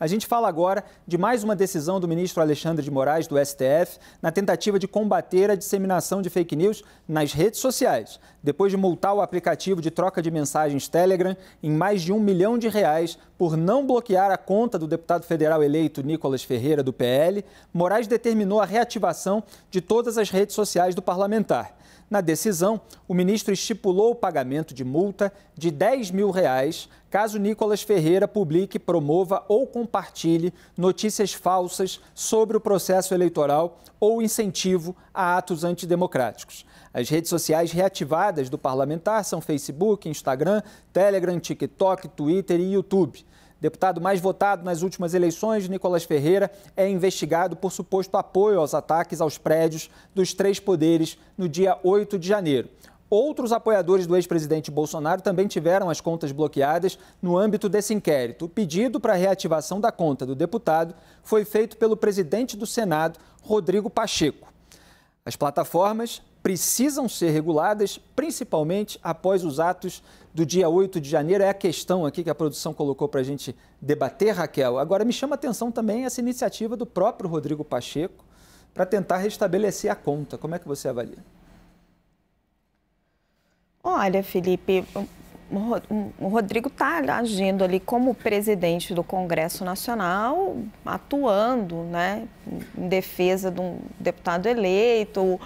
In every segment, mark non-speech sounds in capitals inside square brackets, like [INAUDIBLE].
A gente fala agora de mais uma decisão do ministro Alexandre de Moraes, do STF, na tentativa de combater a disseminação de fake news nas redes sociais, depois de multar o aplicativo de troca de mensagens Telegram em mais de um milhão de reais por não bloquear a conta do deputado federal eleito Nicolas Ferreira, do PL, Moraes determinou a reativação de todas as redes sociais do parlamentar. Na decisão, o ministro estipulou o pagamento de multa de 10 mil reais caso Nicolas Ferreira publique, promova ou compartilhe notícias falsas sobre o processo eleitoral ou incentivo a atos antidemocráticos. As redes sociais reativadas do parlamentar são Facebook, Instagram, Telegram, TikTok, Twitter e YouTube. Deputado mais votado nas últimas eleições, Nicolas Ferreira, é investigado por suposto apoio aos ataques aos prédios dos três poderes no dia 8 de janeiro. Outros apoiadores do ex-presidente Bolsonaro também tiveram as contas bloqueadas no âmbito desse inquérito. O pedido para a reativação da conta do deputado foi feito pelo presidente do Senado, Rodrigo Pacheco. As plataformas precisam ser reguladas, principalmente após os atos do dia 8 de janeiro. É a questão aqui que a produção colocou para a gente debater, Raquel. Agora, me chama atenção também essa iniciativa do próprio Rodrigo Pacheco para tentar restabelecer a conta. Como é que você avalia? Olha, Felipe, o Rodrigo está agindo ali como presidente do Congresso Nacional, atuando né, em defesa de um deputado eleito.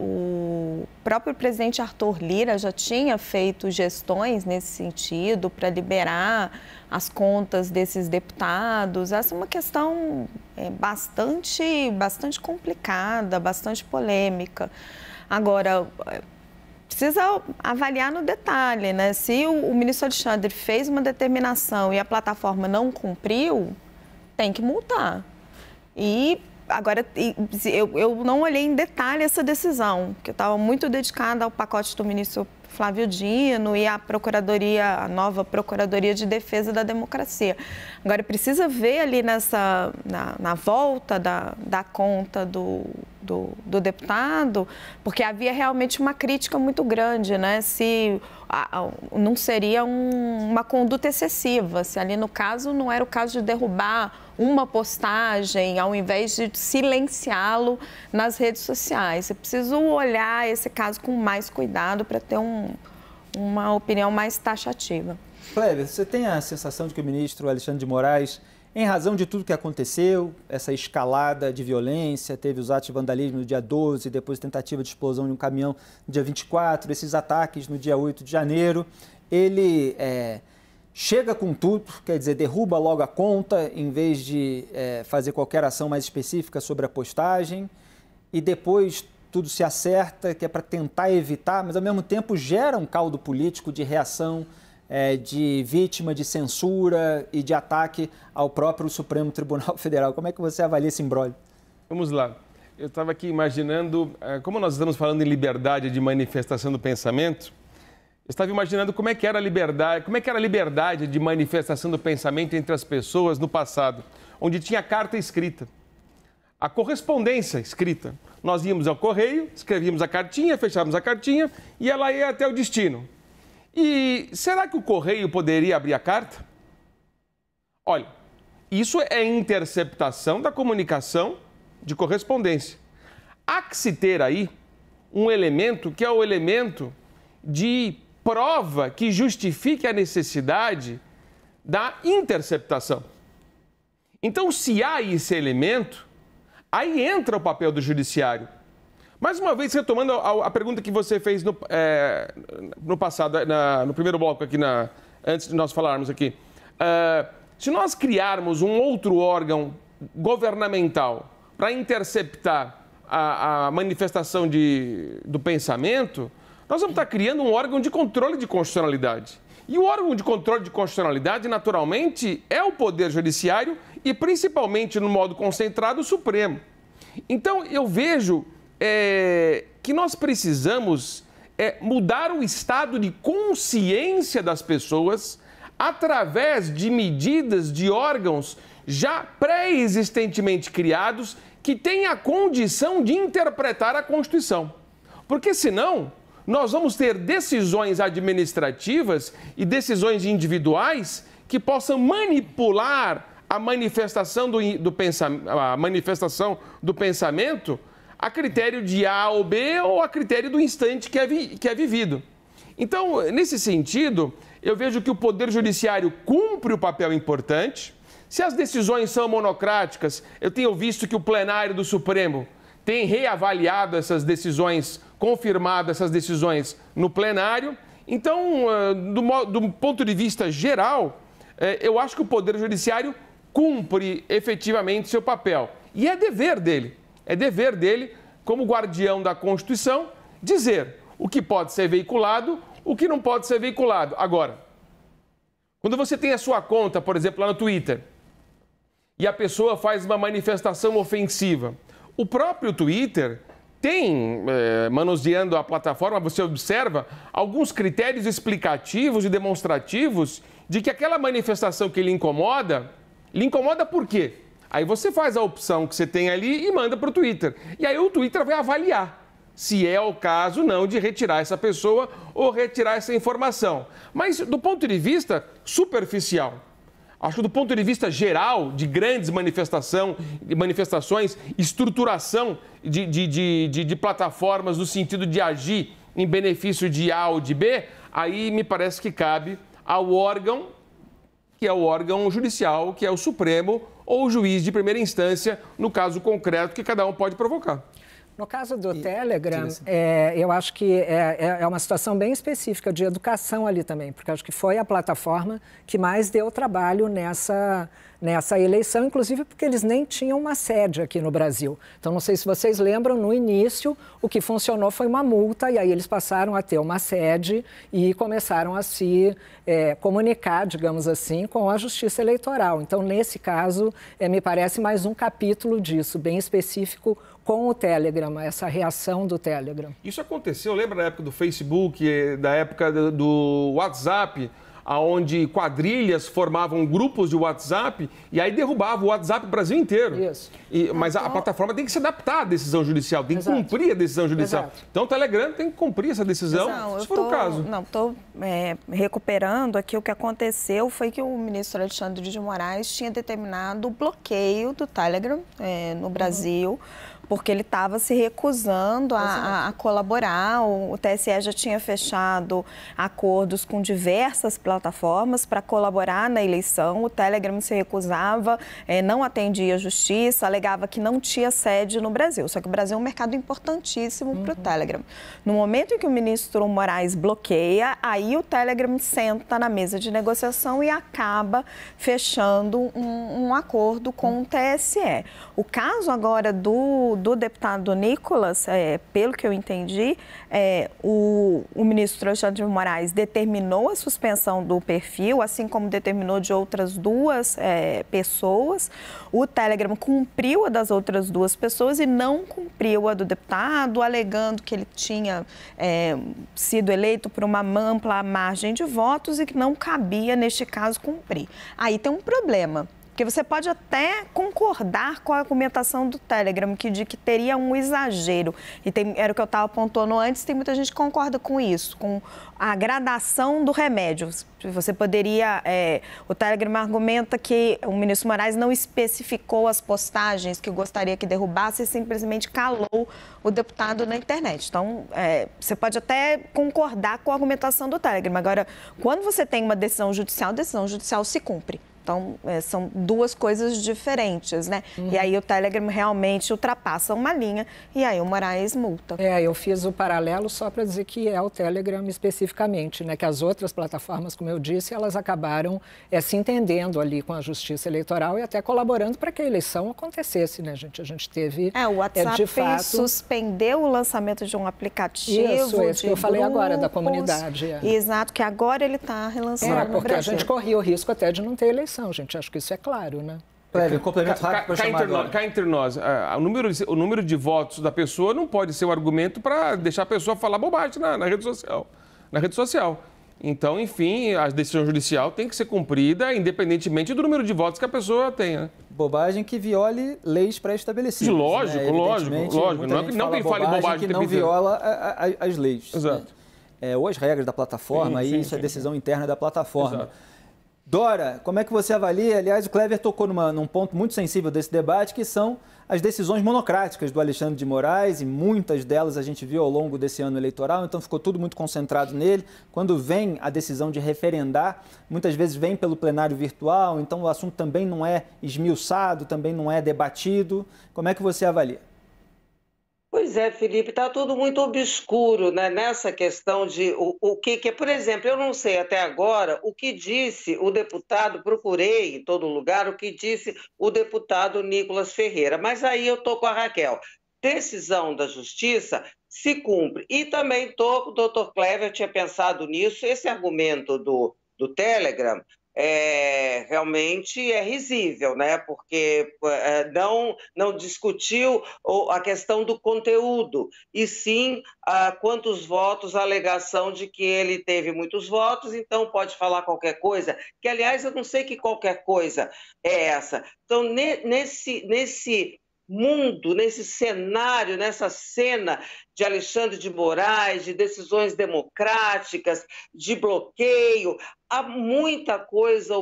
O próprio presidente Arthur Lira já tinha feito gestões nesse sentido para liberar as contas desses deputados. Essa é uma questão é, bastante, bastante complicada, bastante polêmica. Agora, é, precisa avaliar no detalhe, né? Se o, o ministro Alexandre fez uma determinação e a plataforma não cumpriu, tem que multar. E agora eu, eu não olhei em detalhe essa decisão, que eu estava muito dedicada ao pacote do ministro Flávio Dino e à procuradoria, a nova procuradoria de defesa da democracia. Agora precisa ver ali nessa na, na volta da, da conta do do, do deputado, porque havia realmente uma crítica muito grande, né? Se a, a, não seria um, uma conduta excessiva, se ali no caso não era o caso de derrubar uma postagem ao invés de silenciá-lo nas redes sociais. É preciso olhar esse caso com mais cuidado para ter um, uma opinião mais taxativa. Cleber, você tem a sensação de que o ministro Alexandre de Moraes em razão de tudo que aconteceu, essa escalada de violência, teve os atos de vandalismo no dia 12, depois tentativa de explosão de um caminhão no dia 24, esses ataques no dia 8 de janeiro, ele é, chega com tudo, quer dizer, derruba logo a conta, em vez de é, fazer qualquer ação mais específica sobre a postagem, e depois tudo se acerta, que é para tentar evitar, mas ao mesmo tempo gera um caldo político de reação é, de vítima de censura e de ataque ao próprio Supremo Tribunal [LAUGHS] Federal. Como é que você avalia esse embrólio? Vamos lá. Eu estava aqui imaginando, é, como nós estamos falando em liberdade de manifestação do pensamento, eu estava imaginando como é que era a liberdade, como é que era a liberdade de manifestação do pensamento entre as pessoas no passado, onde tinha carta escrita, a correspondência escrita. Nós íamos ao correio, escrevíamos a cartinha, fechávamos a cartinha e ela ia até o destino. E será que o correio poderia abrir a carta? Olha, isso é interceptação da comunicação de correspondência. Há que se ter aí um elemento que é o elemento de prova que justifique a necessidade da interceptação. Então, se há esse elemento, aí entra o papel do judiciário. Mais uma vez, retomando a, a pergunta que você fez no, é, no passado, na, no primeiro bloco aqui, na, antes de nós falarmos aqui. Uh, se nós criarmos um outro órgão governamental para interceptar a, a manifestação de, do pensamento, nós vamos estar criando um órgão de controle de constitucionalidade. E o órgão de controle de constitucionalidade, naturalmente, é o Poder Judiciário e, principalmente, no modo concentrado, o Supremo. Então, eu vejo é, que nós precisamos é, mudar o estado de consciência das pessoas através de medidas de órgãos já pré-existentemente criados que têm a condição de interpretar a Constituição. Porque senão, nós vamos ter decisões administrativas e decisões individuais que possam manipular a manifestação do, do, a manifestação do pensamento a critério de A ou B ou a critério do instante que é, vi, que é vivido. Então, nesse sentido, eu vejo que o Poder Judiciário cumpre o papel importante. Se as decisões são monocráticas, eu tenho visto que o plenário do Supremo tem reavaliado essas decisões, confirmado essas decisões no plenário. Então, ah, do, do ponto de vista geral, eh, eu acho que o Poder Judiciário cumpre efetivamente seu papel. E é dever dele é dever dele, como guardião da Constituição, dizer o que pode ser veiculado, o que não pode ser veiculado. Agora, quando você tem a sua conta, por exemplo, lá no Twitter, e a pessoa faz uma manifestação ofensiva, o próprio Twitter tem, é, manuseando a plataforma, você observa alguns critérios explicativos e demonstrativos de que aquela manifestação que lhe incomoda, lhe incomoda por quê? Aí você faz a opção que você tem ali e manda para o Twitter. E aí o Twitter vai avaliar se é o caso não de retirar essa pessoa ou retirar essa informação. Mas do ponto de vista superficial, acho que do ponto de vista geral, de grandes manifestação, manifestações, estruturação de, de, de, de plataformas no sentido de agir em benefício de A ou de B, aí me parece que cabe ao órgão, que é o órgão judicial, que é o Supremo, ou juiz de primeira instância, no caso concreto, que cada um pode provocar. No caso do e, Telegram, é, eu acho que é, é, é uma situação bem específica de educação ali também, porque acho que foi a plataforma que mais deu trabalho nessa, nessa eleição, inclusive porque eles nem tinham uma sede aqui no Brasil. Então, não sei se vocês lembram, no início, o que funcionou foi uma multa, e aí eles passaram a ter uma sede e começaram a se é, comunicar, digamos assim, com a Justiça Eleitoral. Então, nesse caso, é, me parece mais um capítulo disso, bem específico, com o Telegram, essa reação do Telegram. Isso aconteceu, lembra da época do Facebook, eh, da época do WhatsApp? aonde quadrilhas formavam grupos de WhatsApp e aí derrubava o WhatsApp o Brasil inteiro. Isso. E, mas então, a, plataforma tem que se adaptar à decisão judicial, tem exato. que cumprir a decisão judicial. Exato. Então o Telegram tem que cumprir essa decisão, não, se for tô, o caso. Não, estou é, recuperando aqui. O que aconteceu foi que o ministro Alexandre de Moraes tinha determinado o bloqueio do Telegram é, no uhum. Brasil. Uhum porque ele estava se recusando a, a, colaborar. O, o, TSE já tinha fechado acordos com diversas plataformas para colaborar na eleição. O Telegram se recusava, eh, não atendia a justiça, alegava que não tinha sede no Brasil. Só que o Brasil é um mercado importantíssimo uhum. para o Telegram. No momento em que o ministro Moraes bloqueia, aí o Telegram senta na mesa de negociação e acaba fechando um, um acordo com o TSE. O caso agora do do deputado Nicolas, é, pelo que eu entendi, é, o, o ministro Alexandre de Moraes determinou a suspensão do perfil, assim como determinou de outras duas é, pessoas. O Telegram cumpriu a das outras duas pessoas e não cumpriu a do deputado, alegando que ele tinha é, sido eleito por uma ampla margem de votos e que não cabia, neste caso, cumprir. Aí tem um problema porque você pode até concordar com a argumentação do Telegram, que de que teria um exagero. E tem, era o que eu estava apontando antes, tem muita gente que concorda com isso, com a gradação do remédio. Você poderia. É, o Telegram argumenta que o ministro Moraes não especificou as postagens que gostaria que derrubasse e simplesmente calou o deputado na internet. Então, é, você pode até concordar com a argumentação do Telegram. Agora, quando você tem uma decisão judicial, a decisão judicial se cumpre. Então, é, são duas coisas diferentes, né? Uhum. E aí o Telegram realmente ultrapassa uma linha e aí o Moraes multa. É, eu fiz o paralelo só para dizer que é o Telegram especificamente, né? Que as outras plataformas, como eu disse, elas acabaram é, se entendendo ali com a justiça eleitoral e até colaborando para que a eleição acontecesse, né, gente? A gente teve. É, o é, WhatsApp é, fato... suspendeu o lançamento de um aplicativo. Isso, o que eu grupos, falei agora, da comunidade. É. Exato, que agora ele está relançando. É, porque a gente corria o risco até de não ter eleição gente. Acho que isso é claro, né? Prévio, é um complemento rápido Cá entre nós, o, número, o número de votos da pessoa não pode ser um argumento para deixar a pessoa falar bobagem na, na, rede social. Na rede social. Então, enfim, a decisão judicial tem que ser cumprida independentemente do número de votos que a pessoa tenha. Bobagem que viole leis pré-estabelecidas. Lógico, né? lógico, lógico. Não, é não quem fale bobagem que não viola a, a, as leis. Né? Exato. Né? É, ou as regras da plataforma, sim, sim, e isso é sim, é decisão interna da plataforma. Exato. Dora, como é que você avalia? Aliás, o Clever tocou numa, num ponto muito sensível desse debate, que são as decisões monocráticas do Alexandre de Moraes, e muitas delas a gente viu ao longo desse ano eleitoral, então ficou tudo muito concentrado nele. Quando vem a decisão de referendar, muitas vezes vem pelo plenário virtual, então o assunto também não é esmiuçado, também não é debatido. Como é que você avalia? Pois é, Felipe, está tudo muito obscuro né, nessa questão de o, o que, que é. Por exemplo, eu não sei até agora o que disse o deputado, procurei em todo lugar o que disse o deputado Nicolas Ferreira, mas aí eu estou com a Raquel. Decisão da justiça se cumpre. E também estou com o doutor Clever, tinha pensado nisso, esse argumento do, do Telegram, é, realmente é risível, né? porque é, é não, não discutiu a questão do conteúdo, e sim a ah, quantos votos, a alegação de que ele teve muitos votos, então pode falar qualquer coisa, que aliás eu não sei que qualquer coisa é essa. Então, ne, nesse, nesse mundo, nesse cenário, nessa cena de Alexandre de Moraes, de decisões democráticas, de bloqueio, há muita coisa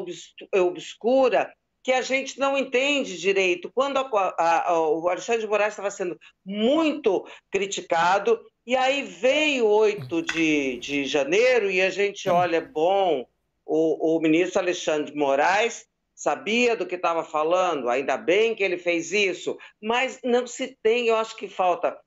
obscura que a gente não entende direito. Quando a, a, a, o Alexandre de Moraes estava sendo muito criticado, e aí veio 8 de, de janeiro e a gente olha, bom, o, o ministro Alexandre de Moraes sabia do que estava falando, ainda bem que ele fez isso, mas não se tem, eu acho que falta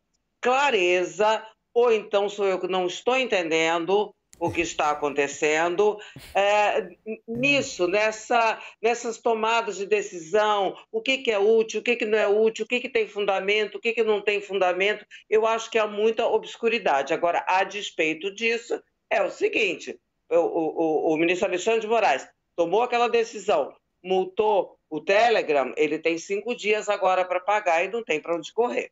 clareza, ou então sou eu que não estou entendendo o que está acontecendo é, nisso, nessa, nessas tomadas de decisão, o que, que é útil, o que, que não é útil, o que, que tem fundamento, o que, que não tem fundamento. Eu acho que há muita obscuridade. Agora, a despeito disso, é o seguinte: o, o, o ministro Alexandre de Moraes tomou aquela decisão, multou o Telegram, ele tem cinco dias agora para pagar e não tem para onde correr.